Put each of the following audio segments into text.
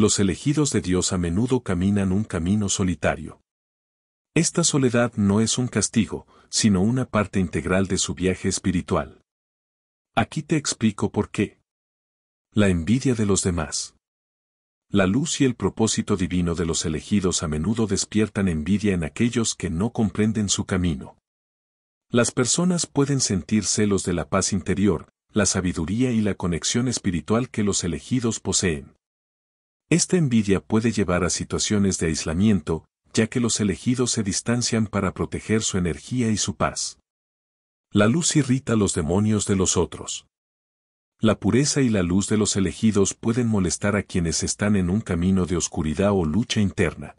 los elegidos de Dios a menudo caminan un camino solitario. Esta soledad no es un castigo, sino una parte integral de su viaje espiritual. Aquí te explico por qué. La envidia de los demás. La luz y el propósito divino de los elegidos a menudo despiertan envidia en aquellos que no comprenden su camino. Las personas pueden sentir celos de la paz interior, la sabiduría y la conexión espiritual que los elegidos poseen. Esta envidia puede llevar a situaciones de aislamiento, ya que los elegidos se distancian para proteger su energía y su paz. La luz irrita los demonios de los otros. La pureza y la luz de los elegidos pueden molestar a quienes están en un camino de oscuridad o lucha interna.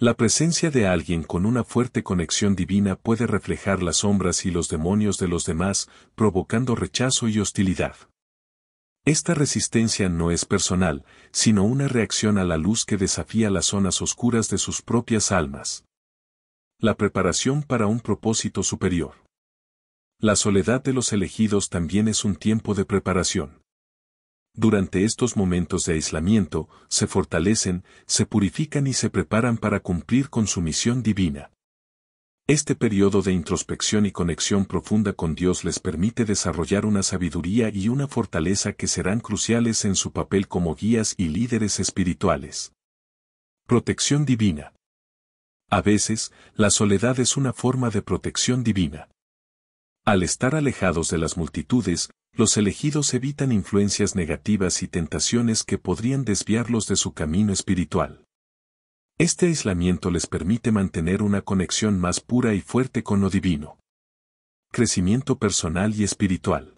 La presencia de alguien con una fuerte conexión divina puede reflejar las sombras y los demonios de los demás, provocando rechazo y hostilidad. Esta resistencia no es personal, sino una reacción a la luz que desafía las zonas oscuras de sus propias almas. La preparación para un propósito superior. La soledad de los elegidos también es un tiempo de preparación. Durante estos momentos de aislamiento, se fortalecen, se purifican y se preparan para cumplir con su misión divina. Este periodo de introspección y conexión profunda con Dios les permite desarrollar una sabiduría y una fortaleza que serán cruciales en su papel como guías y líderes espirituales. Protección divina. A veces, la soledad es una forma de protección divina. Al estar alejados de las multitudes, los elegidos evitan influencias negativas y tentaciones que podrían desviarlos de su camino espiritual. Este aislamiento les permite mantener una conexión más pura y fuerte con lo divino. Crecimiento personal y espiritual.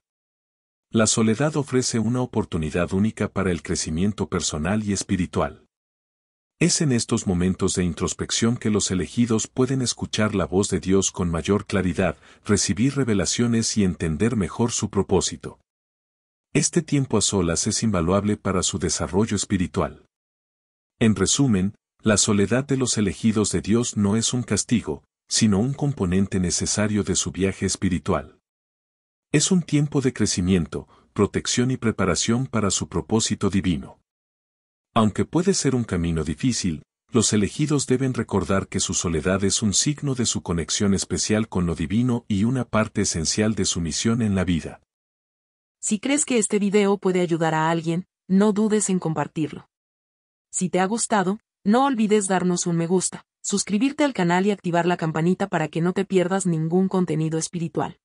La soledad ofrece una oportunidad única para el crecimiento personal y espiritual. Es en estos momentos de introspección que los elegidos pueden escuchar la voz de Dios con mayor claridad, recibir revelaciones y entender mejor su propósito. Este tiempo a solas es invaluable para su desarrollo espiritual. En resumen, la soledad de los elegidos de Dios no es un castigo, sino un componente necesario de su viaje espiritual. Es un tiempo de crecimiento, protección y preparación para su propósito divino. Aunque puede ser un camino difícil, los elegidos deben recordar que su soledad es un signo de su conexión especial con lo divino y una parte esencial de su misión en la vida. Si crees que este video puede ayudar a alguien, no dudes en compartirlo. Si te ha gustado, no olvides darnos un me gusta, suscribirte al canal y activar la campanita para que no te pierdas ningún contenido espiritual.